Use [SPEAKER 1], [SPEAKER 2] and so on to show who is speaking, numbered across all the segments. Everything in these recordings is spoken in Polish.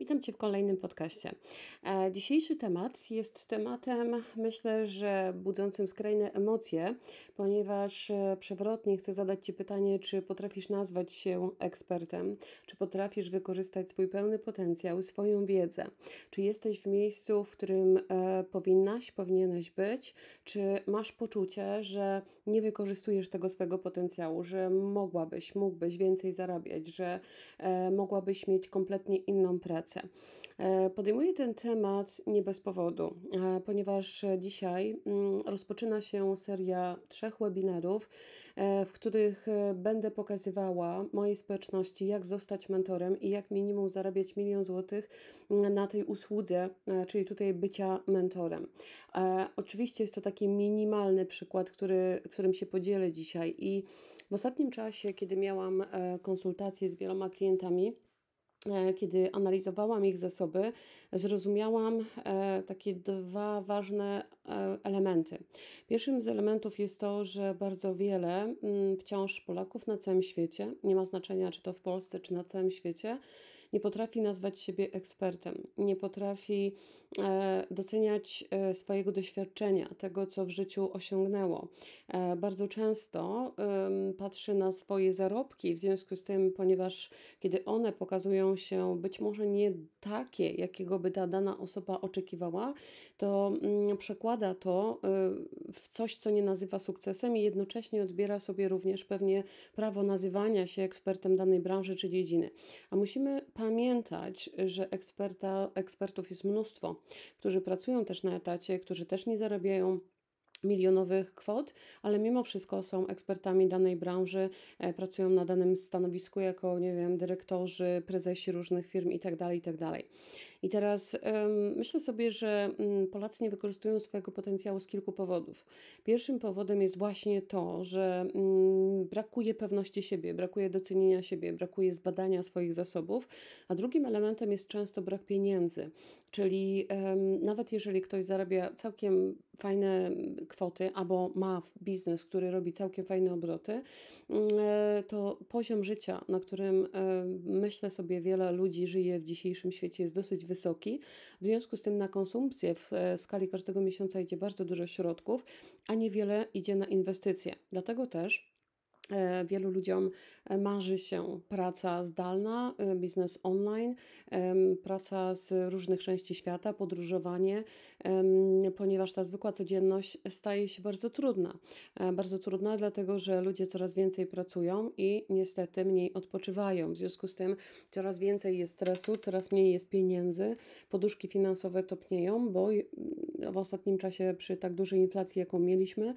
[SPEAKER 1] Witam Cię w kolejnym podcaście. E, dzisiejszy temat jest tematem, myślę, że budzącym skrajne emocje, ponieważ e, przewrotnie chcę zadać Ci pytanie, czy potrafisz nazwać się ekspertem, czy potrafisz wykorzystać swój pełny potencjał, swoją wiedzę, czy jesteś w miejscu, w którym e, powinnaś, powinieneś być, czy masz poczucie, że nie wykorzystujesz tego swojego potencjału, że mogłabyś, mógłbyś więcej zarabiać, że mogłabyś mieć kompletnie inną pracę pracę. E, podejmuję ten temat nie bez powodu, e, ponieważ dzisiaj mm, rozpoczyna się seria trzech webinarów, e, w których będę pokazywała mojej społeczności, jak zostać mentorem i jak minimum zarabiać milion złotych mm, na tej usłudze, czyli tutaj bycia mentorem. Oczywiście jest to taki minimalny przykład, który, którym się podzielę dzisiaj i w ostatnim czasie, kiedy miałam konsultacje z wieloma klientami, E, kiedy analizowałam ich zasoby, zrozumiałam e, takie dwa ważne e, elementy. Pierwszym z elementów jest to, że bardzo wiele mm, wciąż Polaków na całym świecie, nie ma znaczenia czy to w Polsce, czy na całym świecie, nie potrafi nazwać siebie ekspertem, nie potrafi E, doceniać e, swojego doświadczenia, tego, co w życiu osiągnęło. E, bardzo często patrzy na swoje zarobki, w związku z tym, ponieważ kiedy one pokazują się być może nie takie, jakiego by ta dana osoba oczekiwała, to mm, przekłada to w coś, co nie nazywa sukcesem i jednocześnie odbiera sobie również pewnie prawo nazywania się ekspertem danej branży czy dziedziny. A musimy pamiętać, że eksperta, ekspertów jest mnóstwo którzy pracują też na etacie, którzy też nie zarabiają milionowych kwot, ale mimo wszystko są ekspertami danej branży, e, pracują na danym stanowisku jako, nie wiem, dyrektorzy, prezesi różnych firm itd., tak itd. Tak i teraz myślę sobie, że mm, Polacy nie wykorzystują swojego potencjału z kilku powodów. Pierwszym powodem jest właśnie to, że mm, brakuje pewności siebie, brakuje docenienia siebie, brakuje zbadania swoich zasobów, a drugim elementem jest często brak pieniędzy. Czyli nawet jeżeli ktoś zarabia całkiem fajne kwoty albo ma biznes, który robi całkiem fajne obroty, mm, e, to poziom życia, na którym myślę sobie wiele ludzi żyje w dzisiejszym świecie, jest dosyć wysoki. W związku z tym na konsumpcję w e, skali każdego miesiąca idzie bardzo dużo środków, a niewiele idzie na inwestycje. Dlatego też E, wielu ludziom e, marzy się praca zdalna, e, biznes online, praca z różnych części świata, podróżowanie, ponieważ ta zwykła codzienność staje się bardzo trudna. Bardzo trudna, dlatego że ludzie coraz więcej pracują i niestety mniej odpoczywają. W związku z tym coraz więcej jest stresu, coraz mniej jest pieniędzy, poduszki finansowe topnieją, bo w ostatnim czasie przy tak dużej inflacji, jaką mieliśmy,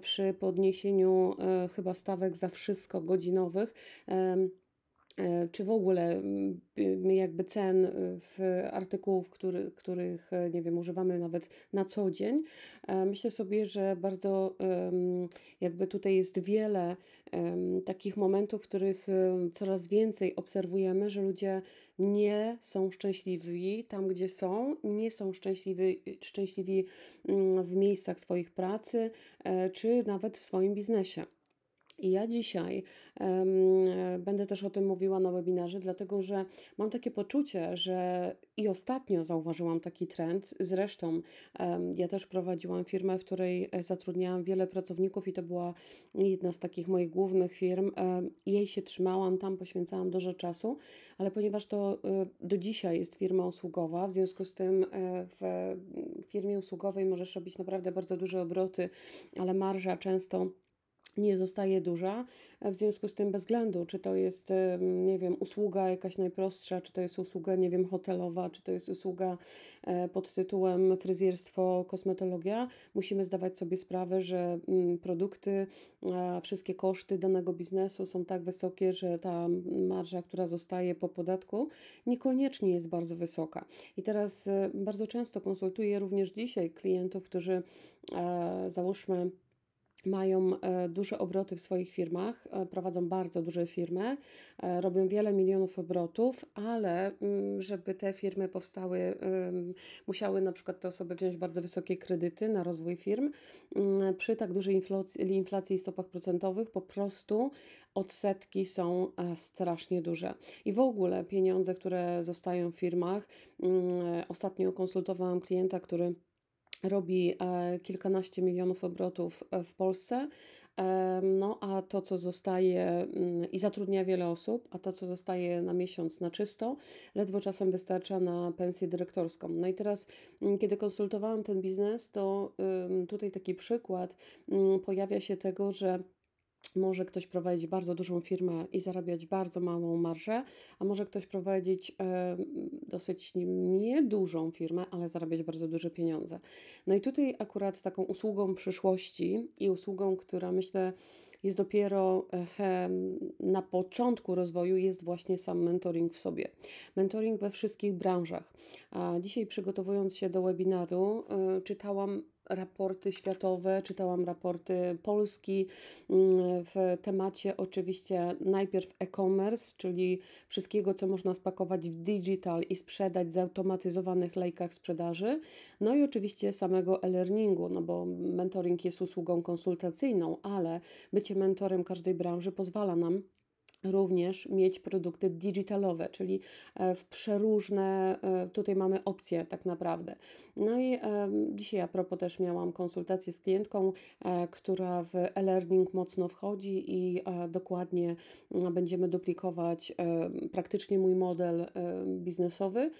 [SPEAKER 1] przy podniesieniu chyba stawki, stawek za wszystko godzinowych e, czy w ogóle mm, y, jakby cen y, w artykułów, który, których e, nie wiem, używamy nawet na co dzień. E, myślę sobie, że bardzo jakby tutaj jest wiele takich momentów, w których coraz więcej obserwujemy, że ludzie nie są szczęśliwi tam, gdzie są, nie są szczęśliwi, szczęśliwi mm, w miejscach swoich pracy, czy nawet w swoim biznesie. I ja dzisiaj um, będę też o tym mówiła na webinarze, dlatego że mam takie poczucie, że i ostatnio zauważyłam taki trend. Zresztą um, ja też prowadziłam firmę, w której zatrudniałam wiele pracowników i to była jedna z takich moich głównych firm. Um, jej się trzymałam, tam poświęcałam dużo czasu, ale ponieważ to e, do dzisiaj jest firma usługowa, w związku z tym e, w firmie usługowej możesz robić naprawdę bardzo duże obroty, ale marża często nie zostaje duża, e, w związku z tym bez względu, czy to jest, e, nie wiem, usługa jakaś najprostsza, czy to jest usługa, nie wiem, hotelowa, czy to jest usługa e, pod tytułem fryzjerstwo, kosmetologia, musimy zdawać sobie sprawę, że mm, produkty, wszystkie koszty danego biznesu są tak wysokie, że ta marża, która zostaje po podatku, niekoniecznie jest bardzo wysoka. I teraz bardzo często konsultuję również dzisiaj klientów, którzy załóżmy, mają e, duże obroty w swoich firmach, e, prowadzą bardzo duże firmy, e, robią wiele milionów obrotów, ale mm, żeby te firmy powstały, musiały na przykład te osoby wziąć bardzo wysokie kredyty na rozwój firm. Mm, przy tak dużej inflacji, i stopach procentowych po prostu odsetki są strasznie duże. I w ogóle pieniądze, które zostają w firmach. Mm, ostatnio konsultowałam klienta, który robi e, kilkanaście milionów obrotów e, w Polsce, no a to, co zostaje mm, i zatrudnia wiele osób, a to, co zostaje na miesiąc na czysto, ledwo czasem wystarcza na pensję dyrektorską. No i teraz, mm, kiedy konsultowałam ten biznes, to tutaj taki przykład mm, pojawia się tego, że może ktoś prowadzić bardzo dużą firmę i zarabiać bardzo małą marżę, a może ktoś prowadzić e, dosyć niedużą firmę, ale zarabiać bardzo duże pieniądze. No i tutaj akurat taką usługą przyszłości i usługą, która myślę jest dopiero e, na początku rozwoju, jest właśnie sam mentoring w sobie. Mentoring we wszystkich branżach. A dzisiaj przygotowując się do webinaru, e, czytałam raporty światowe, czytałam raporty Polski mm, w temacie oczywiście najpierw e-commerce, czyli wszystkiego, co można spakować w digital i sprzedać w zautomatyzowanych lejkach sprzedaży, no i oczywiście samego e-learningu, no bo mentoring jest usługą konsultacyjną, ale bycie mentorem każdej branży pozwala nam również mieć produkty digitalowe, czyli e, w przeróżne, e, tutaj mamy opcje tak naprawdę. No i e, dzisiaj a propos też miałam konsultację z klientką, która w e-learning mocno wchodzi i dokładnie będziemy duplikować praktycznie mój model biznesowy.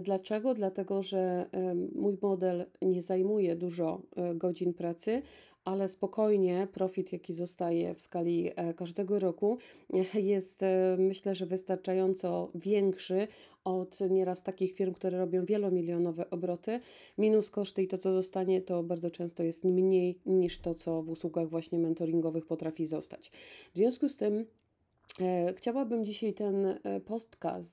[SPEAKER 1] Dlaczego? Dlatego, że mój model nie zajmuje dużo godzin pracy, ale spokojnie profit, jaki zostaje w skali e, każdego roku, jest e, myślę, że wystarczająco większy od nieraz takich firm, które robią wielomilionowe obroty, minus koszty i to, co zostanie, to bardzo często jest mniej niż to, co w usługach właśnie mentoringowych potrafi zostać. W związku z tym E, chciałabym dzisiaj ten e, podcast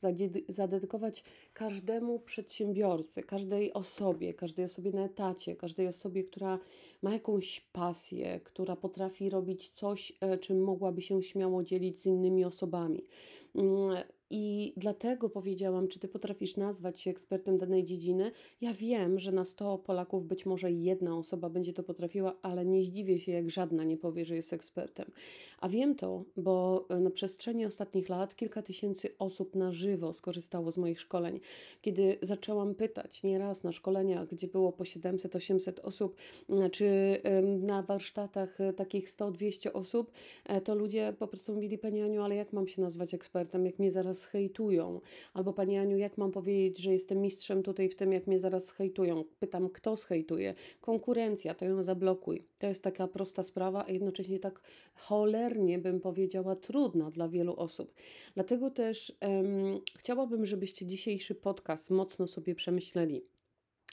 [SPEAKER 1] zadedykować każdemu przedsiębiorcy, każdej osobie, każdej osobie na etacie, każdej osobie, która ma jakąś pasję, która potrafi robić coś, e, czym mogłaby się śmiało dzielić z innymi osobami. Mm, i dlatego powiedziałam, czy ty potrafisz nazwać się ekspertem danej dziedziny? Ja wiem, że na 100 Polaków być może jedna osoba będzie to potrafiła, ale nie zdziwię się, jak żadna nie powie, że jest ekspertem. A wiem to, bo e, na przestrzeni ostatnich lat kilka tysięcy osób na żywo skorzystało z moich szkoleń. Kiedy zaczęłam pytać nieraz na szkoleniach, gdzie było po 700-800 osób, e, czy na warsztatach e, takich 100-200 osób, to ludzie po prostu mówili, Panie Aniu, ale jak mam się nazwać ekspertem, jak mnie zaraz nas hejtują. Albo Pani Aniu, jak mam powiedzieć, że jestem mistrzem tutaj w tym, jak mnie zaraz hejtują? Pytam, kto zhejtuje? Konkurencja, to ją zablokuj. To jest taka prosta sprawa, a jednocześnie tak cholernie bym powiedziała trudna dla wielu osób. Dlatego też um, chciałabym, żebyście dzisiejszy podcast mocno sobie przemyśleli.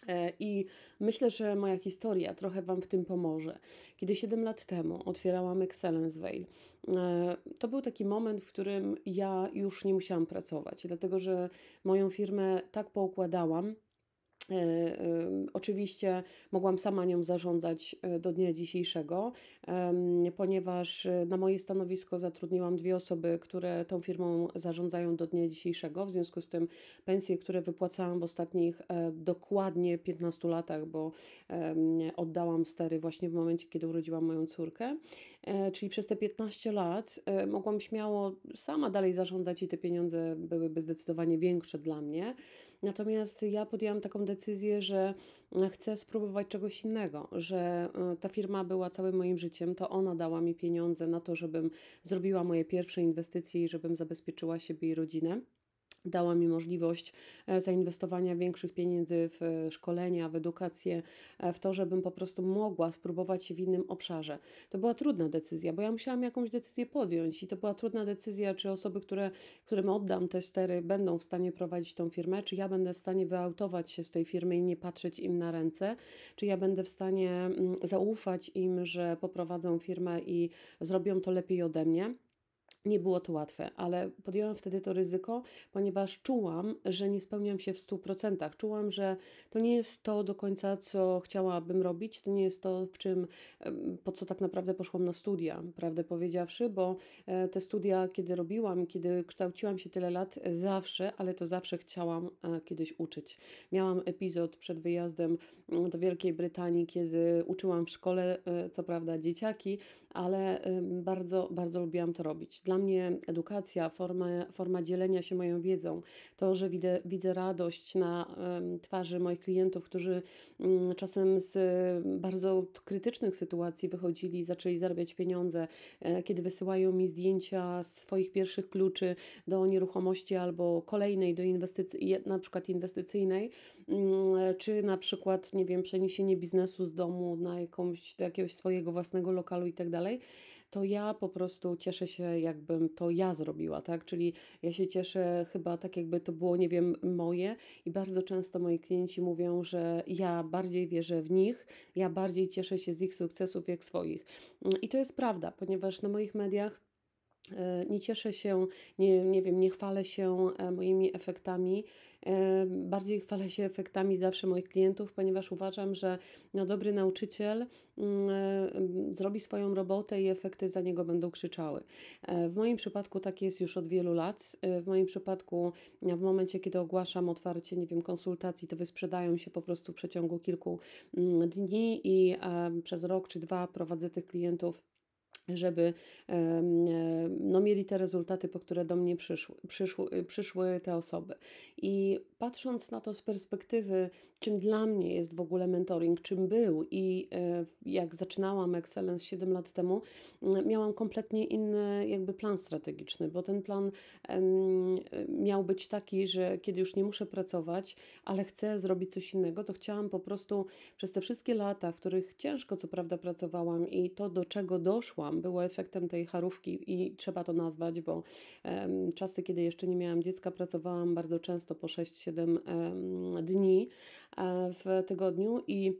[SPEAKER 1] E, I myślę, że moja historia trochę Wam w tym pomoże. Kiedy 7 lat temu otwierałam Excellence Veil, e, to był taki moment, w którym ja już nie musiałam pracować, dlatego że moją firmę tak poukładałam, Y, oczywiście mogłam sama nią zarządzać y, do dnia dzisiejszego, ponieważ y, na moje stanowisko zatrudniłam dwie osoby, które tą firmą zarządzają do dnia dzisiejszego. W związku z tym pensje, które wypłacałam w ostatnich e, dokładnie 15 latach, bo oddałam stery właśnie w momencie, kiedy urodziłam moją córkę, e, czyli przez te 15 lat e, mogłam śmiało sama dalej zarządzać i te pieniądze byłyby zdecydowanie większe dla mnie. Natomiast ja podjęłam taką decyzję, że e, chcę spróbować czegoś innego, że e, ta firma była całym moim życiem, to ona dała mi pieniądze na to, żebym zrobiła moje pierwsze inwestycje i żebym zabezpieczyła siebie i rodzinę dała mi możliwość e, zainwestowania większych pieniędzy w e, szkolenia, w edukację, e, w to, żebym po prostu mogła spróbować się w innym obszarze. To była trudna decyzja, bo ja musiałam jakąś decyzję podjąć i to była trudna decyzja, czy osoby, które, którym oddam te stery, będą w stanie prowadzić tą firmę, czy ja będę w stanie wyautować się z tej firmy i nie patrzeć im na ręce, czy ja będę w stanie mm, zaufać im, że poprowadzą firmę i zrobią to lepiej ode mnie. Nie było to łatwe, ale podjęłam wtedy to ryzyko, ponieważ czułam, że nie spełniam się w 100%. Czułam, że to nie jest to do końca, co chciałabym robić, to nie jest to, w czym, po co tak naprawdę poszłam na studia, prawdę powiedziawszy, bo e, te studia, kiedy robiłam, kiedy kształciłam się tyle lat, zawsze, ale to zawsze chciałam e, kiedyś uczyć. Miałam epizod przed wyjazdem mm, do Wielkiej Brytanii, kiedy uczyłam w szkole, e, co prawda, dzieciaki, ale bardzo, bardzo lubiłam to robić dla mnie edukacja, forma, forma dzielenia się moją wiedzą, to, że widzę, widzę radość na twarzy moich klientów, którzy mm, czasem z e, bardzo krytycznych sytuacji wychodzili, zaczęli zarabiać pieniądze, e, kiedy wysyłają mi zdjęcia swoich pierwszych kluczy do nieruchomości albo kolejnej, do inwestycji, na przykład inwestycyjnej, mm, czy na przykład, nie wiem, przeniesienie biznesu z domu na jakąś, do jakiegoś swojego własnego lokalu i tak dalej to ja po prostu cieszę się, jakbym to ja zrobiła, tak? Czyli ja się cieszę chyba tak, jakby to było, nie wiem, moje i bardzo często moi klienci mówią, że ja bardziej wierzę w nich, ja bardziej cieszę się z ich sukcesów jak swoich. I to jest prawda, ponieważ na moich mediach E, nie cieszę się, nie, nie wiem, nie chwalę się e, moimi efektami. E, bardziej chwalę się efektami zawsze moich klientów, ponieważ uważam, że no, dobry nauczyciel mm, mm, zrobi swoją robotę i efekty za niego będą krzyczały. W moim przypadku tak jest już od wielu lat. W moim przypadku w momencie, kiedy ogłaszam otwarcie, nie wiem, konsultacji, to wysprzedają się po prostu w przeciągu kilku mm, dni i przez rok czy dwa prowadzę tych klientów żeby e, no, mieli te rezultaty, po które do mnie przyszły, przyszły, przyszły te osoby. I patrząc na to z perspektywy, czym dla mnie jest w ogóle mentoring, czym był i e, jak zaczynałam Excellence 7 lat temu, mm, miałam kompletnie inny jakby plan strategiczny, bo ten plan miał być taki, że kiedy już nie muszę pracować, ale chcę zrobić coś innego, to chciałam po prostu przez te wszystkie lata, w których ciężko co prawda pracowałam i to do czego doszłam było efektem tej charówki i trzeba to nazwać, bo czasy, kiedy jeszcze nie miałam dziecka, pracowałam bardzo często po 6-7 7 dni e, w tygodniu i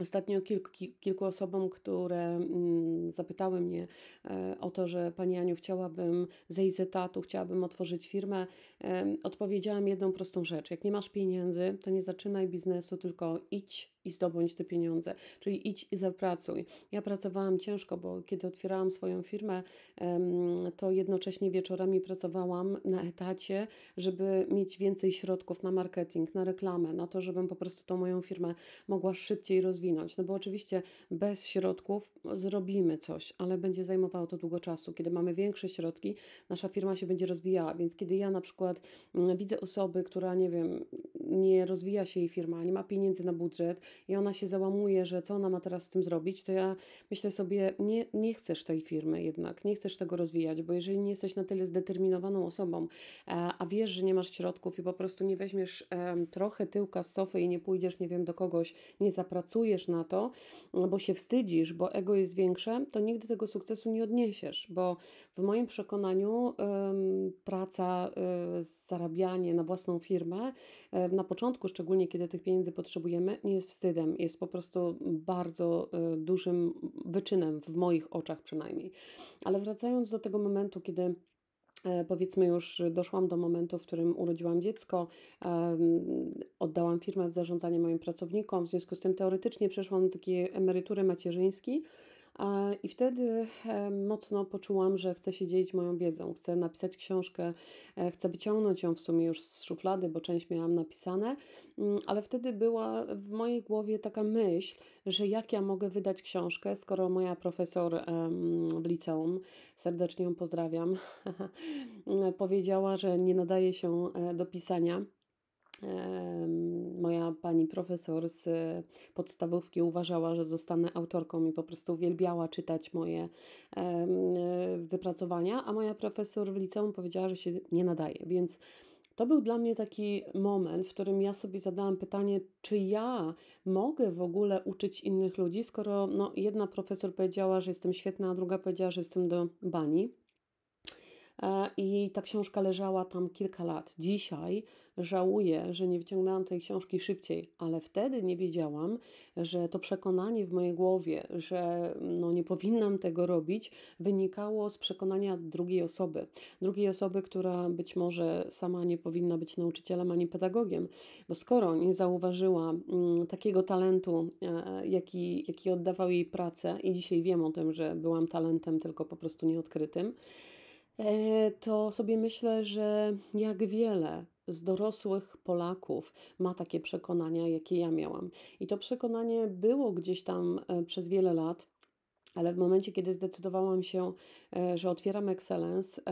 [SPEAKER 1] Ostatnio kilku, kilku osobom, które mm, zapytały mnie e, o to, że Pani Aniu, chciałabym zejść z etatu, chciałabym otworzyć firmę, odpowiedziałam jedną prostą rzecz. Jak nie masz pieniędzy, to nie zaczynaj biznesu, tylko idź i zdobądź te pieniądze. Czyli idź i zapracuj. Ja pracowałam ciężko, bo kiedy otwierałam swoją firmę, to jednocześnie wieczorami pracowałam na etacie, żeby mieć więcej środków na marketing, na reklamę, na to, żebym po prostu tą moją firmę mogła szybciej rozwinąć. No bo oczywiście bez środków zrobimy coś, ale będzie zajmowało to długo czasu. Kiedy mamy większe środki, nasza firma się będzie rozwijała. Więc kiedy ja na przykład mm, widzę osoby, która, nie wiem, nie rozwija się jej firma, nie ma pieniędzy na budżet, i ona się załamuje, że co ona ma teraz z tym zrobić, to ja myślę sobie, nie, nie chcesz tej firmy jednak, nie chcesz tego rozwijać, bo jeżeli nie jesteś na tyle zdeterminowaną osobą, e, a wiesz, że nie masz środków i po prostu nie weźmiesz e, trochę tyłka z sofy i nie pójdziesz, nie wiem, do kogoś, nie zapracujesz na to, bo się wstydzisz, bo ego jest większe, to nigdy tego sukcesu nie odniesiesz, bo w moim przekonaniu praca, e, zarabianie na własną firmę, na początku szczególnie, kiedy tych pieniędzy potrzebujemy, nie jest wstydem, jest po prostu bardzo y, dużym wyczynem, w moich oczach przynajmniej. Ale wracając do tego momentu, kiedy e, Powiedzmy, już doszłam do momentu, w którym urodziłam dziecko, oddałam firmę w zarządzanie moim pracownikom, w związku z tym teoretycznie przeszłam do takiej emerytury macierzyńskiej, i wtedy e, mocno poczułam, że chcę się dzielić moją wiedzą, chcę napisać książkę, e, chcę wyciągnąć ją w sumie już z szuflady, bo część miałam napisane, mm, ale wtedy była w mojej głowie taka myśl, że jak ja mogę wydać książkę, skoro moja profesor w liceum, serdecznie ją pozdrawiam, powiedziała, że nie nadaje się e, do pisania. Moja pani profesor z podstawówki uważała, że zostanę autorką i po prostu uwielbiała czytać moje wypracowania, a moja profesor w liceum powiedziała, że się nie nadaje, więc to był dla mnie taki moment, w którym ja sobie zadałam pytanie, czy ja mogę w ogóle uczyć innych ludzi, skoro no, jedna profesor powiedziała, że jestem świetna, a druga powiedziała, że jestem do bani. E, i ta książka leżała tam kilka lat. Dzisiaj żałuję, że nie wyciągnęłam tej książki szybciej, ale wtedy nie wiedziałam, że to przekonanie w mojej głowie, że no nie powinnam tego robić, wynikało z przekonania drugiej osoby. Drugiej osoby, która być może sama nie powinna być nauczycielem ani pedagogiem, bo skoro nie zauważyła mm, takiego talentu, e, jaki, jaki oddawał jej pracę, i dzisiaj wiem o tym, że byłam talentem, tylko po prostu nieodkrytym E, to sobie myślę, że jak wiele z dorosłych Polaków ma takie przekonania, jakie ja miałam. I to przekonanie było gdzieś tam e, przez wiele lat ale w momencie, kiedy zdecydowałam się, e, że otwieram Excellence,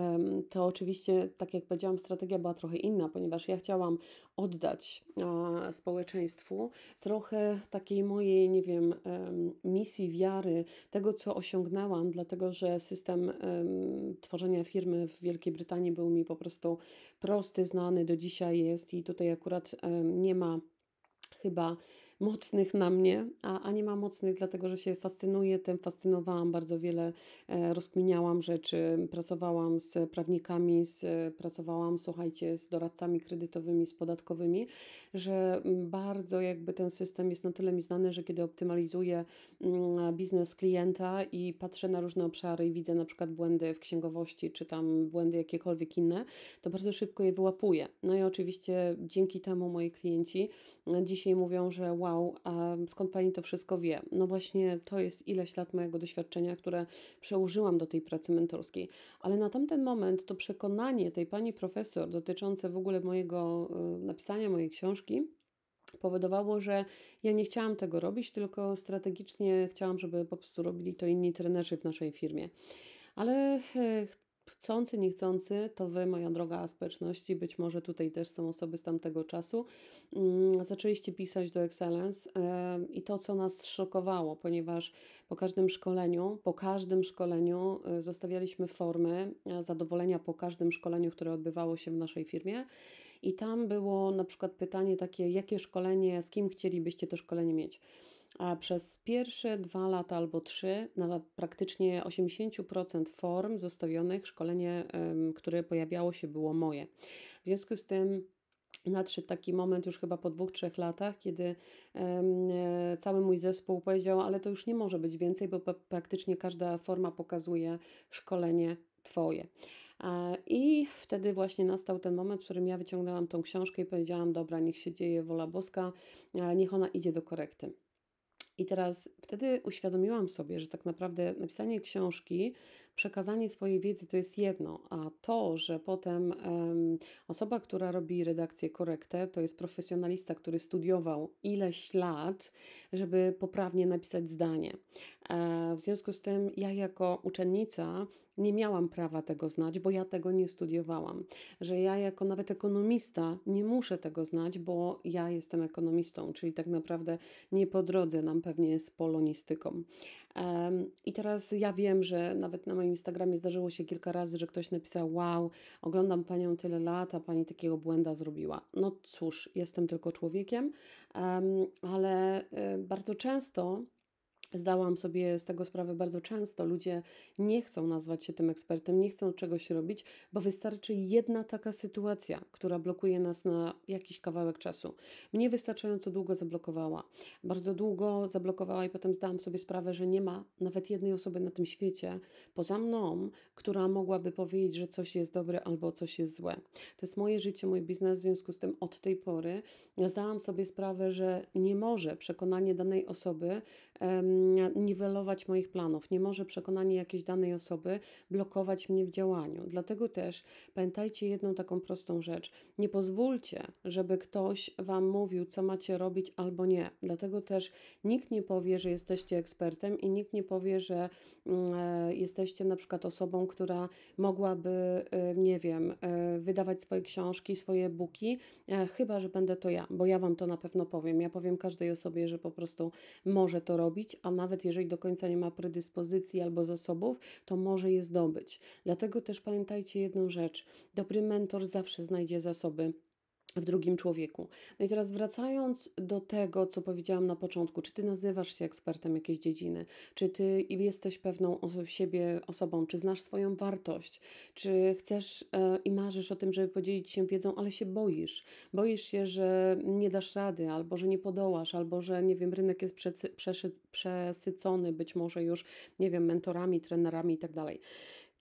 [SPEAKER 1] to oczywiście, tak jak powiedziałam, strategia była trochę inna, ponieważ ja chciałam oddać społeczeństwu trochę takiej mojej, nie wiem, misji, wiary, tego, co osiągnęłam, dlatego że system tworzenia firmy w Wielkiej Brytanii był mi po prostu prosty, znany, do dzisiaj jest i tutaj akurat nie ma chyba mocnych na mnie, a, a nie ma mocnych, dlatego że się fascynuję tym, fascynowałam bardzo wiele, e, rozkminiałam rzeczy, pracowałam z prawnikami, z, e, pracowałam, słuchajcie, z doradcami kredytowymi, z podatkowymi, że bardzo jakby ten system jest na tyle mi znany, że kiedy optymalizuję mm, biznes klienta i patrzę na różne obszary i widzę na przykład błędy w księgowości, czy tam błędy jakiekolwiek inne, to bardzo szybko je wyłapuję. No i oczywiście dzięki temu moi klienci e, dzisiaj mówią, że wow, wow, a skąd pani to wszystko wie? No właśnie, to jest ileś lat mojego doświadczenia, które przełożyłam do tej pracy mentorskiej. Ale na tamten moment to przekonanie tej pani profesor dotyczące w ogóle mojego y, napisania mojej książki powodowało, że ja nie chciałam tego robić, tylko strategicznie chciałam, żeby po prostu robili to inni trenerzy w naszej firmie. Ale e, chcący, niechcący, to Wy, moja droga społeczności, być może tutaj też są osoby z tamtego czasu, mm, zaczęliście pisać do Excellence i to, co nas szokowało, ponieważ po każdym szkoleniu, po każdym szkoleniu y, zostawialiśmy formy e, zadowolenia po każdym szkoleniu, które odbywało się w naszej firmie i tam było na przykład pytanie takie, jakie szkolenie, z kim chcielibyście to szkolenie mieć a przez pierwsze dwa lata albo trzy na praktycznie 80% form zostawionych szkolenie, które pojawiało się, było moje. W związku z tym nadszedł taki moment już chyba po dwóch, trzech latach, kiedy e, cały mój zespół powiedział, ale to już nie może być więcej, bo praktycznie każda forma pokazuje szkolenie Twoje. I wtedy właśnie nastał ten moment, w którym ja wyciągnęłam tą książkę i powiedziałam: Dobra, niech się dzieje wola boska, niech ona idzie do korekty. I teraz wtedy uświadomiłam sobie, że tak naprawdę napisanie książki, przekazanie swojej wiedzy to jest jedno, a to, że potem um, osoba, która robi redakcję korektę, to jest profesjonalista, który studiował ileś lat, żeby poprawnie napisać zdanie. E, w związku z tym ja jako uczennica nie miałam prawa tego znać, bo ja tego nie studiowałam. Że ja jako nawet ekonomista nie muszę tego znać, bo ja jestem ekonomistą, czyli tak naprawdę nie po drodze nam pewnie z polonistyką. Um, I teraz ja wiem, że nawet na moim Instagramie zdarzyło się kilka razy, że ktoś napisał: Wow, oglądam panią tyle lat, a pani takiego błęda zrobiła. No cóż, jestem tylko człowiekiem, um, ale y, bardzo często Zdałam sobie z tego sprawę bardzo często. Ludzie nie chcą nazwać się tym ekspertem, nie chcą czegoś robić, bo wystarczy jedna taka sytuacja, która blokuje nas na jakiś kawałek czasu. Mnie wystarczająco długo zablokowała. Bardzo długo zablokowała i potem zdałam sobie sprawę, że nie ma nawet jednej osoby na tym świecie poza mną, która mogłaby powiedzieć, że coś jest dobre albo coś jest złe. To jest moje życie, mój biznes, w związku z tym od tej pory zdałam sobie sprawę, że nie może przekonanie danej osoby. Um, Mm, niwelować moich planów, nie może przekonanie jakiejś danej osoby blokować mnie w działaniu. Dlatego też pamiętajcie jedną taką prostą rzecz. Nie pozwólcie, żeby ktoś Wam mówił, co macie robić albo nie. Dlatego też nikt nie powie, że jesteście ekspertem i nikt nie powie, że mm, e, jesteście na przykład osobą, która mogłaby, y, nie wiem, y, wydawać swoje książki, swoje buki, e, chyba że będę to ja, bo ja Wam to na pewno powiem. Ja powiem każdej osobie, że po prostu może to robić, a nawet jeżeli do końca nie ma predyspozycji albo zasobów, to może je zdobyć. Dlatego też pamiętajcie jedną rzecz: dobry mentor zawsze znajdzie zasoby w drugim człowieku. No i teraz wracając do tego, co powiedziałam na początku, czy ty nazywasz się ekspertem jakiejś dziedziny, czy ty jesteś pewną siebie osobą, czy znasz swoją wartość, czy chcesz e, i marzysz o tym, żeby podzielić się wiedzą, ale się boisz. Boisz się, że nie dasz rady, albo że nie podołasz, albo że nie wiem, rynek jest przesycony być może już, nie wiem, mentorami, trenerami i tak dalej.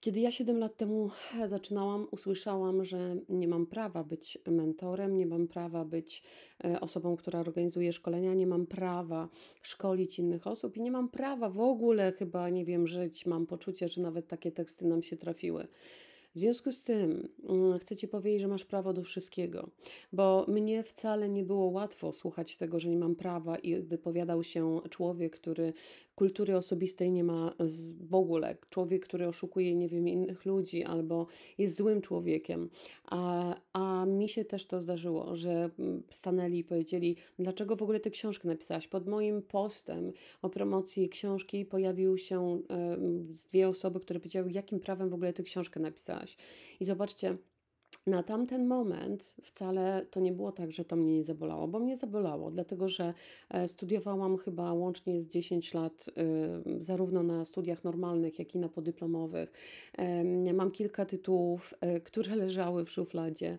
[SPEAKER 1] Kiedy ja 7 lat temu zaczynałam, usłyszałam, że nie mam prawa być mentorem, nie mam prawa być e, osobą, która organizuje szkolenia, nie mam prawa szkolić innych osób i nie mam prawa w ogóle chyba, nie wiem, żyć. Mam poczucie, że nawet takie teksty nam się trafiły. W związku z tym mm, chcę Ci powiedzieć, że masz prawo do wszystkiego, bo mnie wcale nie było łatwo słuchać tego, że nie mam prawa i wypowiadał się człowiek, który kultury osobistej nie ma w ogóle. Człowiek, który oszukuje, nie wiem, innych ludzi albo jest złym człowiekiem. A, a mi się też to zdarzyło, że mm, stanęli i powiedzieli, dlaczego w ogóle tę książkę napisałaś? Pod moim postem o promocji książki pojawiły się dwie osoby, które powiedziały, jakim prawem w ogóle tę książkę napisałaś. I zobaczcie, na tamten moment wcale to nie było tak, że to mnie nie zabolało, bo mnie zabolało, dlatego że e, studiowałam chyba łącznie z 10 lat, y, zarówno na studiach normalnych, jak i na podyplomowych. E, mam kilka tytułów, e, które leżały w szufladzie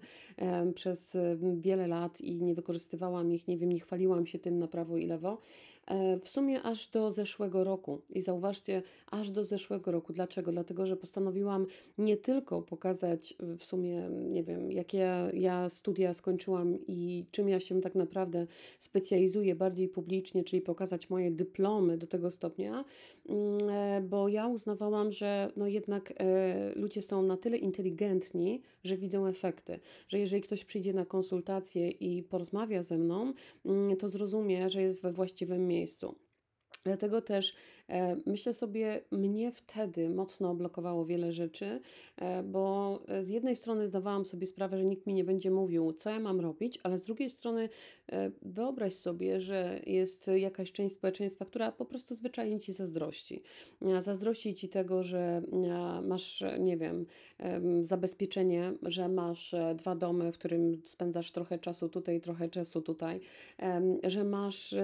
[SPEAKER 1] przez y, wiele lat i nie wykorzystywałam ich, nie wiem, nie chwaliłam się tym na prawo i lewo. E, w sumie aż do zeszłego roku. I zauważcie, aż do zeszłego roku. Dlaczego? Dlatego, że postanowiłam nie tylko pokazać y, w sumie, nie wiem, jakie ja, ja studia skończyłam i czym ja się tak naprawdę specjalizuję bardziej publicznie, czyli pokazać moje dyplomy do tego stopnia, mm, e, bo ja uznawałam, że no jednak e, ludzie są na tyle inteligentni, że widzą efekty, że jeżeli ktoś przyjdzie na konsultację i porozmawia ze mną, mm, to zrozumie, że jest we właściwym miejscu miejscu. Dlatego też E, myślę sobie, mnie wtedy mocno blokowało wiele rzeczy, e, bo e, z jednej strony zdawałam sobie sprawę, że nikt mi nie będzie mówił, co ja mam robić, ale z drugiej strony wyobraź sobie, że jest jakaś część społeczeństwa, która po prostu zwyczajnie ci zazdrości. Zazdrości ci tego, że masz, nie wiem, zabezpieczenie, że masz dwa domy, w którym spędzasz trochę czasu tutaj, trochę czasu tutaj, że masz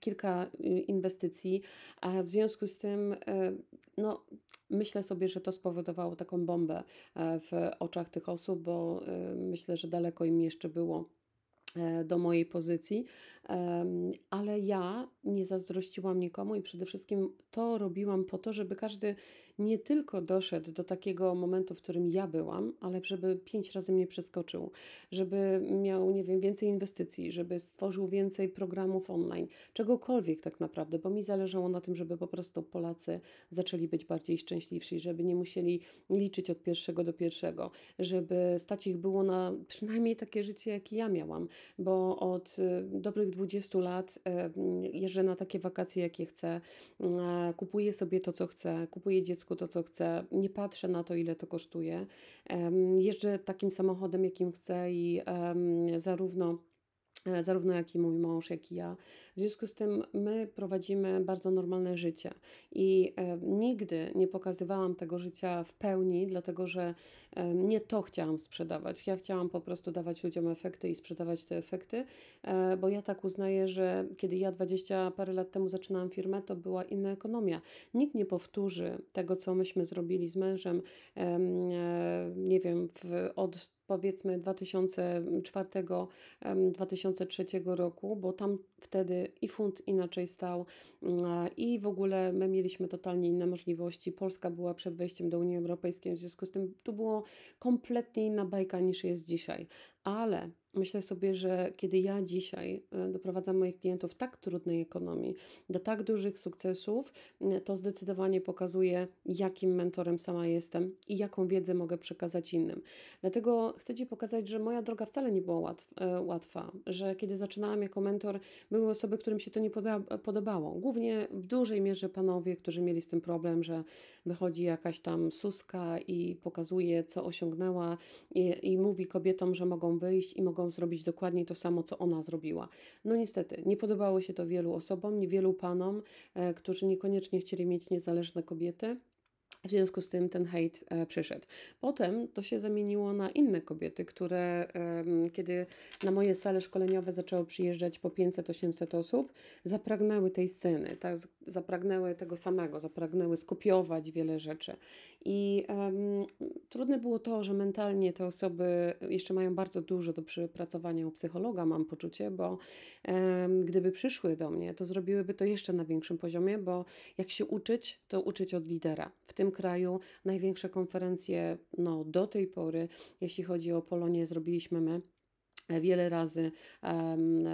[SPEAKER 1] kilka inwestycji. a W związku z tym, e, no, myślę sobie, że to spowodowało taką bombę e, w oczach tych osób, bo e, myślę, że daleko im jeszcze było E, do mojej pozycji, ale ja nie zazdrościłam nikomu i przede wszystkim to robiłam po to, żeby każdy nie tylko doszedł do takiego momentu, w którym ja byłam, ale żeby pięć razy mnie przeskoczył, żeby miał, nie wiem, więcej inwestycji, żeby stworzył więcej programów online, czegokolwiek tak naprawdę, bo mi zależało na tym, żeby po prostu Polacy zaczęli być bardziej szczęśliwsi, żeby nie musieli liczyć od pierwszego do pierwszego, żeby stać ich było na przynajmniej takie życie, jakie ja miałam bo od y, dobrych 20 lat y, jeżdżę na takie wakacje, jakie chcę, e, kupuję sobie to, co chcę, kupuję dziecku to, co chcę, nie patrzę na to, ile to kosztuje. Jeżdżę takim samochodem, jakim chcę i zarówno E, zarówno jak i mój mąż, jak i ja. W związku z tym my prowadzimy bardzo normalne życie i e, nigdy nie pokazywałam tego życia w pełni, dlatego że e, nie to chciałam sprzedawać. Ja chciałam po prostu dawać ludziom efekty i sprzedawać te efekty, e, bo ja tak uznaję, że kiedy ja 20 parę lat temu zaczynałam firmę, to była inna ekonomia. Nikt nie powtórzy tego, co myśmy zrobili z mężem, e, nie wiem, w, od powiedzmy 2004-2003 roku, bo tam wtedy i funt inaczej stał e, i w ogóle my mieliśmy totalnie inne możliwości. Polska była przed wejściem do Unii Europejskiej, w związku z tym tu było kompletnie inna bajka niż jest dzisiaj. Ale myślę sobie, że kiedy ja dzisiaj e, doprowadzam moich klientów w tak trudnej ekonomii do tak dużych sukcesów, e, to zdecydowanie pokazuje, jakim mentorem sama jestem i jaką wiedzę mogę przekazać innym. Dlatego chcę Ci pokazać, że moja droga wcale nie była łatw, e, łatwa, że kiedy zaczynałam jako mentor, były osoby, którym się to nie podobało. Głównie w dużej mierze panowie, którzy mieli z tym problem, że wychodzi jakaś tam suska i pokazuje, co osiągnęła i, i mówi kobietom, że mogą wyjść i mogą mogą zrobić dokładnie to samo, co ona zrobiła. No niestety, nie podobało się to wielu osobom, niewielu panom, e, którzy niekoniecznie chcieli mieć niezależne kobiety. W związku z tym ten hejt e, przyszedł. Potem to się zamieniło na inne kobiety, które e, kiedy na moje sale szkoleniowe zaczęło przyjeżdżać po 500-800 osób, zapragnęły tej sceny, tak, zapragnęły tego samego, zapragnęły skopiować wiele rzeczy. I e, trudne było to, że mentalnie te osoby jeszcze mają bardzo dużo do przepracowania u psychologa, mam poczucie, bo gdyby przyszły do mnie, to zrobiłyby to jeszcze na większym poziomie, bo jak się uczyć, to uczyć od lidera. W tym kraju największe konferencje no, do tej pory, jeśli chodzi o Polonię, zrobiliśmy my. Wiele razy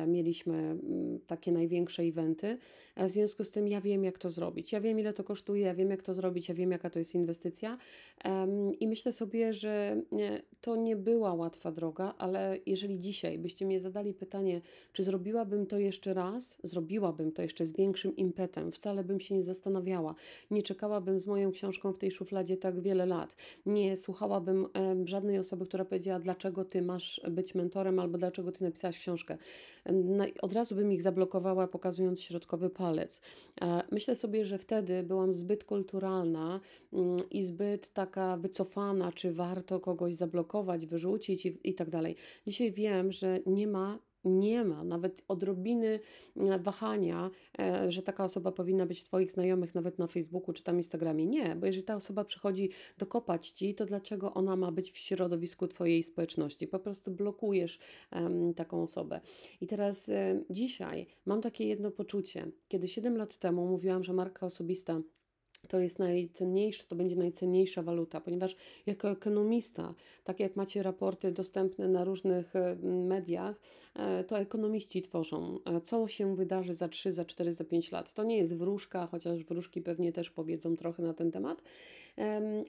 [SPEAKER 1] mieliśmy mm, takie największe eventy. E, w związku z tym ja wiem, jak to zrobić. Ja wiem, ile to kosztuje, ja wiem, jak to zrobić, ja wiem, jaka to jest inwestycja. I myślę sobie, że to nie była łatwa droga, ale jeżeli dzisiaj byście mnie zadali pytanie, czy zrobiłabym to jeszcze raz, zrobiłabym to jeszcze z większym impetem. Wcale bym się nie zastanawiała. Nie czekałabym z moją książką w tej szufladzie tak wiele lat. Nie słuchałabym żadnej osoby, która powiedziała, dlaczego ty masz być mentorem albo albo dlaczego ty napisałaś książkę. No od razu bym ich zablokowała, pokazując środkowy palec. Myślę sobie, że wtedy byłam zbyt kulturalna mm, i zbyt taka wycofana, czy warto kogoś zablokować, wyrzucić i, i tak dalej. Dzisiaj wiem, że nie ma nie ma nawet odrobiny e, wahania, e, że taka osoba powinna być Twoich znajomych nawet na Facebooku czy tam Instagramie. Nie, bo jeżeli ta osoba przychodzi dokopać Ci, to dlaczego ona ma być w środowisku Twojej społeczności? Po prostu blokujesz um, taką osobę. I teraz um, dzisiaj mam takie jedno poczucie. Kiedy 7 lat temu mówiłam, że marka osobista to jest najcenniejsze, to będzie najcenniejsza waluta, ponieważ jako ekonomista, tak jak macie raporty dostępne na różnych e, mediach, e, to ekonomiści tworzą, e, co się wydarzy za 3, za 4, za 5 lat. To nie jest wróżka, chociaż wróżki pewnie też powiedzą trochę na ten temat,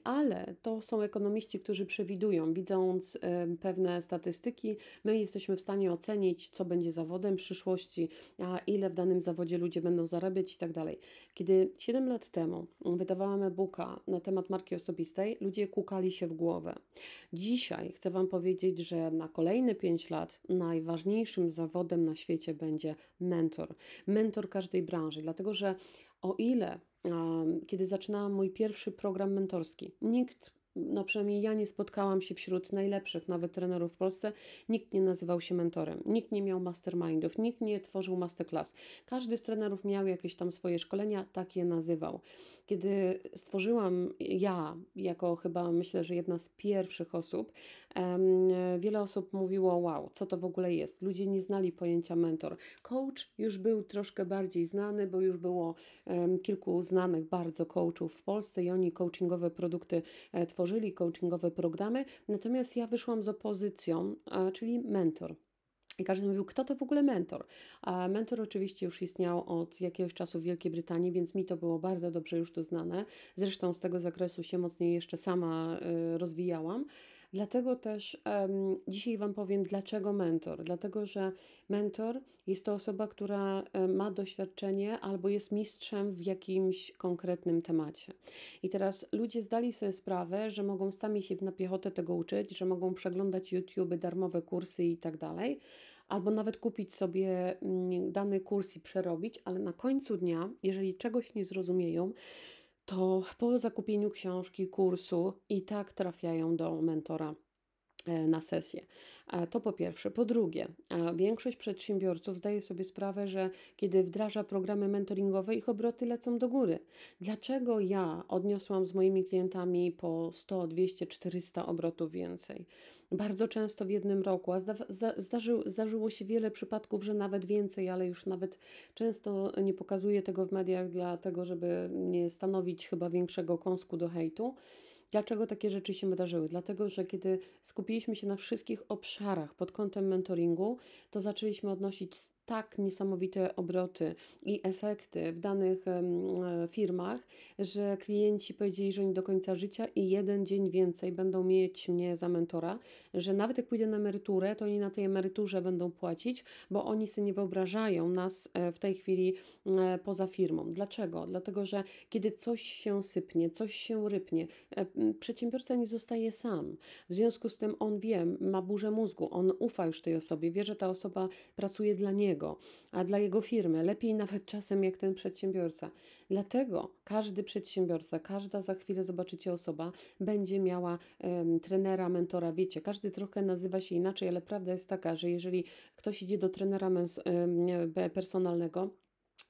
[SPEAKER 1] ale to są ekonomiści, którzy przewidują, widząc pewne statystyki, my jesteśmy w stanie ocenić, co będzie zawodem w przyszłości, a ile w danym zawodzie ludzie będą zarabiać i tak dalej. Kiedy 7 lat temu wydawałam e-booka na temat marki osobistej, ludzie kukali się w głowę. Dzisiaj chcę Wam powiedzieć, że na kolejne 5 lat najważniejszym zawodem na świecie będzie mentor. Mentor każdej branży, dlatego że o ile kiedy zaczynałam mój pierwszy program mentorski, nikt no przynajmniej ja nie spotkałam się wśród najlepszych nawet trenerów w Polsce, nikt nie nazywał się mentorem, nikt nie miał mastermindów, nikt nie tworzył masterclass. Każdy z trenerów miał jakieś tam swoje szkolenia, tak je nazywał. Kiedy stworzyłam ja, jako chyba myślę, że jedna z pierwszych osób, Wiele osób mówiło, wow, co to w ogóle jest? Ludzie nie znali pojęcia mentor. Coach już był troszkę bardziej znany, bo już było kilku znanych bardzo coachów w Polsce i oni coachingowe produkty e, tworzyli, coachingowe programy. Natomiast ja wyszłam z opozycją, czyli mentor. I każdy mówił, kto to w ogóle mentor? A mentor oczywiście już istniał od jakiegoś czasu w Wielkiej Brytanii, więc mi to było bardzo dobrze już doznane. Zresztą z tego zakresu się mocniej jeszcze sama e, rozwijałam. Dlatego też um, dzisiaj Wam powiem, dlaczego mentor. Dlatego, że mentor jest to osoba, która e, ma doświadczenie albo jest mistrzem w jakimś konkretnym temacie. I teraz ludzie zdali sobie sprawę, że mogą sami się na piechotę tego uczyć, że mogą przeglądać YouTube, darmowe kursy i tak dalej, albo nawet kupić sobie mm, dany kurs i przerobić, ale na końcu dnia, jeżeli czegoś nie zrozumieją, to po zakupieniu książki, kursu i tak trafiają do mentora e, na sesję. To po pierwsze. Po drugie, większość przedsiębiorców zdaje sobie sprawę, że kiedy wdraża programy mentoringowe, ich obroty lecą do góry. Dlaczego ja odniosłam z moimi klientami po 100, 200, 400 obrotów więcej? bardzo często w jednym roku, a zda, zda, zdarzyło się wiele przypadków, że nawet więcej, ale już nawet często nie pokazuję tego w mediach, dlatego żeby nie stanowić chyba większego kąsku do hejtu. Dlaczego takie rzeczy się wydarzyły? Dlatego, że kiedy skupiliśmy się na wszystkich obszarach pod kątem mentoringu, to zaczęliśmy odnosić tak niesamowite obroty i efekty w danych e, firmach, że klienci powiedzieli, że oni do końca życia i jeden dzień więcej będą mieć mnie za mentora, że nawet jak pójdę na emeryturę, to oni na tej emeryturze będą płacić, bo oni sobie nie wyobrażają nas e, w tej chwili e, poza firmą. Dlaczego? Dlatego, że kiedy coś się sypnie, coś się rypnie, przedsiębiorca nie zostaje sam. W związku z tym on wie, ma burzę mózgu, on ufa już tej osobie, wie, że ta osoba pracuje dla niego niego, a dla jego firmy, lepiej nawet czasem jak ten przedsiębiorca. Dlatego każdy przedsiębiorca, każda za chwilę zobaczycie osoba będzie miała um, trenera, mentora. Wiecie, każdy trochę nazywa się inaczej, ale prawda jest taka, że jeżeli ktoś idzie do trenera personalnego,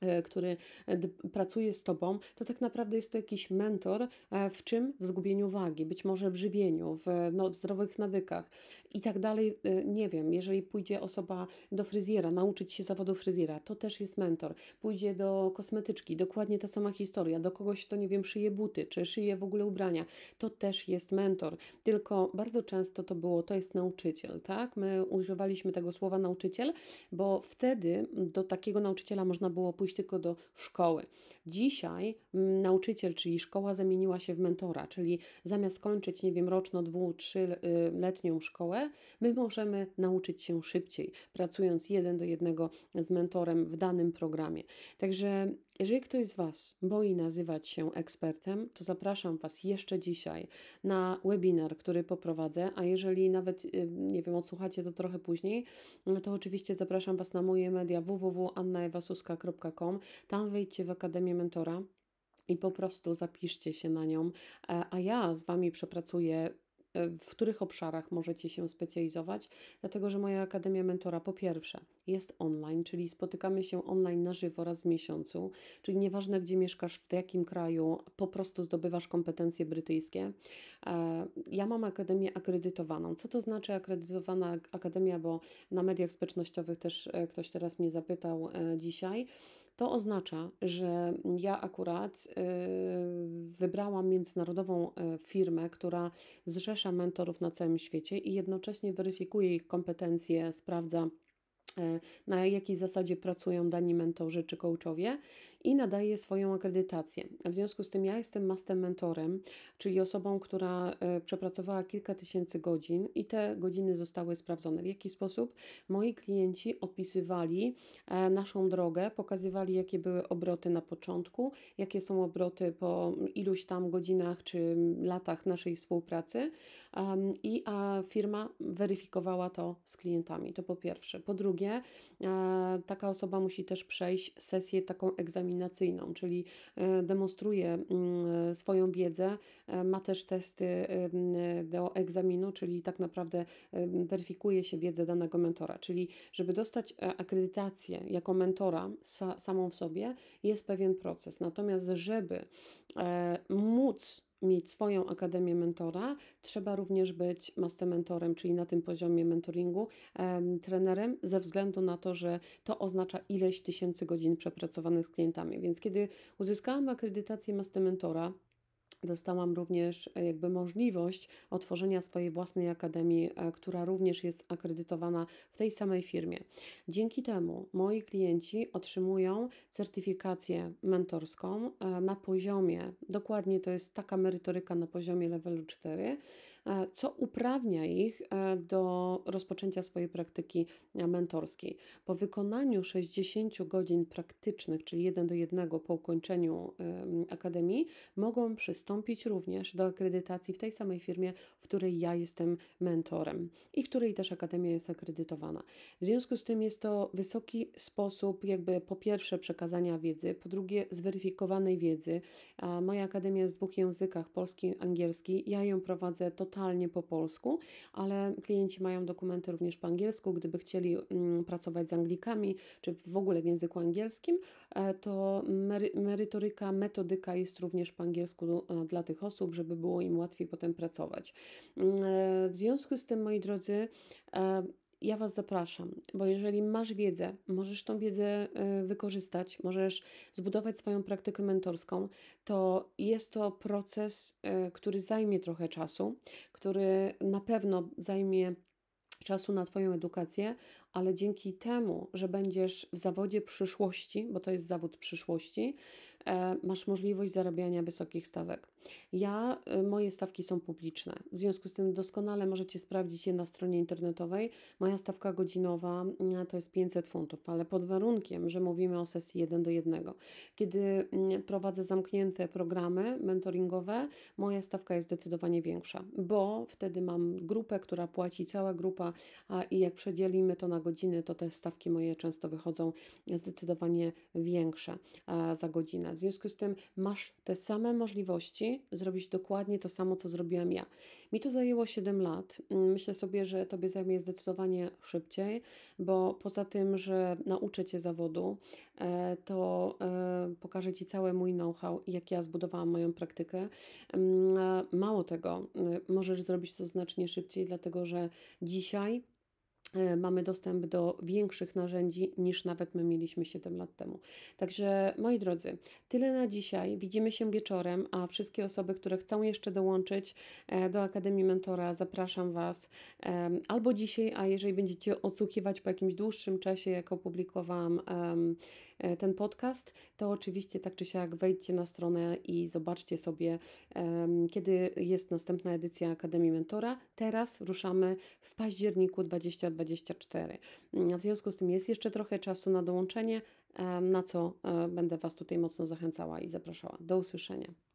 [SPEAKER 1] E, który e, pracuje z tobą, to tak naprawdę jest to jakiś mentor e, w czym? W zgubieniu wagi, być może w żywieniu, w, no, w zdrowych nawykach i tak dalej. Nie wiem, jeżeli pójdzie osoba do fryzjera, nauczyć się zawodu fryzjera, to też jest mentor. Pójdzie do kosmetyczki, dokładnie ta sama historia. Do kogoś, to nie wiem, szyje buty, czy szyje w ogóle ubrania, to też jest mentor. Tylko bardzo często to było, to jest nauczyciel, tak? My używaliśmy tego słowa nauczyciel, bo wtedy do takiego nauczyciela można było pójść pójść tylko do szkoły. Dzisiaj mm, nauczyciel, czyli szkoła zamieniła się w mentora, czyli zamiast kończyć, nie wiem, roczno, dwu, trzyletnią y, szkołę, my możemy nauczyć się szybciej, pracując jeden do jednego z mentorem w danym programie. Także jeżeli ktoś z Was boi nazywać się ekspertem, to zapraszam Was jeszcze dzisiaj na webinar, który poprowadzę, a jeżeli nawet, y, nie wiem, odsłuchacie to trochę później, no to oczywiście zapraszam Was na moje media www.annaewasuska.com. Tam wejdźcie w Akademię Mentora i po prostu zapiszcie się na nią, e, a ja z Wami przepracuję E, w których obszarach możecie się specjalizować, dlatego że moja Akademia Mentora po pierwsze jest online, czyli spotykamy się online na żywo raz w miesiącu, czyli nieważne gdzie mieszkasz, w jakim kraju, po prostu zdobywasz kompetencje brytyjskie. E, ja mam Akademię akredytowaną. Co to znaczy akredytowana Akademia, bo na mediach społecznościowych też e, ktoś teraz mnie zapytał dzisiaj. To oznacza, że ja akurat y, wybrałam międzynarodową y, firmę, która zrzesza mentorów na całym świecie i jednocześnie weryfikuje ich kompetencje, sprawdza y, na jakiej zasadzie pracują dani mentorzy czy coachowie, i nadaje swoją akredytację. W związku z tym ja jestem master mentorem, czyli osobą, która e, przepracowała kilka tysięcy godzin i te godziny zostały sprawdzone. W jaki sposób moi klienci opisywali e, naszą drogę, pokazywali jakie były obroty na początku, jakie są obroty po iluś tam godzinach czy latach naszej współpracy i a firma weryfikowała to z klientami. To po pierwsze. Po drugie, e, taka osoba musi też przejść sesję taką egzaminacyjną egzaminacyjną, czyli e, demonstruje mm, e, swoją wiedzę, e, ma też testy do egzaminu, czyli tak naprawdę weryfikuje się wiedzę danego mentora. Czyli, żeby dostać akredytację jako mentora samą w sobie, jest pewien proces. Natomiast, żeby móc mieć swoją akademię mentora, trzeba również być master mentorem, czyli na tym poziomie mentoringu trenerem, ze względu na to, że to oznacza ileś tysięcy godzin przepracowanych z klientami. Więc kiedy uzyskałam akredytację master mentora, Dostałam również e, jakby możliwość otworzenia swojej własnej akademii, e, która również jest akredytowana w tej samej firmie. Dzięki temu moi klienci otrzymują certyfikację mentorską e, na poziomie, dokładnie to jest taka merytoryka na poziomie levelu 4 E, co uprawnia ich e, do rozpoczęcia swojej praktyki e, mentorskiej. Po wykonaniu 60 godzin praktycznych, czyli 1 do 1 po ukończeniu akademii, mogą przystąpić również do akredytacji w tej samej firmie, w której ja jestem mentorem i w której też akademia jest akredytowana. W związku z tym jest to wysoki sposób, jakby po pierwsze przekazania wiedzy, po drugie zweryfikowanej wiedzy. Moja akademia jest w dwóch językach, polski i angielski. Ja ją prowadzę totalnie totalnie po polsku, ale klienci mają dokumenty również po angielsku. Gdyby chcieli mm, pracować z Anglikami, czy w ogóle w języku angielskim, e, to merytoryka, metodyka jest również po angielsku e, dla tych osób, żeby było im łatwiej potem pracować. Mm, e, w związku z tym, moi drodzy, ja Was zapraszam, bo jeżeli masz wiedzę, możesz tą wiedzę y, wykorzystać, możesz zbudować swoją praktykę mentorską, to jest to proces, y, który zajmie trochę czasu, który na pewno zajmie czasu na Twoją edukację ale dzięki temu, że będziesz w zawodzie przyszłości, bo to jest zawód przyszłości, e, masz możliwość zarabiania wysokich stawek. Ja, y, moje stawki są publiczne, w związku z tym doskonale możecie sprawdzić je na stronie internetowej. Moja stawka godzinowa mm, to jest 500 funtów, ale pod warunkiem, że mówimy o sesji 1 do 1. Kiedy mm, prowadzę zamknięte programy mentoringowe, moja stawka jest zdecydowanie większa, bo wtedy mam grupę, która płaci, cała grupa i jak przedzielimy to na godziny, to te stawki moje często wychodzą zdecydowanie większe za godzinę. W związku z tym masz te same możliwości zrobić dokładnie to samo, co zrobiłam ja. Mi to zajęło 7 lat. Myślę sobie, że tobie zajmie zdecydowanie szybciej, bo poza tym, że nauczę cię zawodu, e, to e, pokażę ci cały mój know-how, jak ja zbudowałam moją praktykę. Mm, mało tego, możesz zrobić to znacznie szybciej, dlatego że dzisiaj E, mamy dostęp do większych narzędzi niż nawet my mieliśmy 7 lat temu. Także moi drodzy, tyle na dzisiaj. Widzimy się wieczorem, a wszystkie osoby, które chcą jeszcze dołączyć e, do Akademii Mentora, zapraszam Was albo dzisiaj, a jeżeli będziecie odsłuchiwać po jakimś dłuższym czasie, jak opublikowałam e, ten podcast, to oczywiście tak czy siak wejdźcie na stronę i zobaczcie sobie, kiedy jest następna edycja Akademii Mentora. Teraz ruszamy w październiku 22 Mm, w związku z tym jest jeszcze trochę czasu na dołączenie, na co e, będę Was tutaj mocno zachęcała i zapraszała. Do usłyszenia.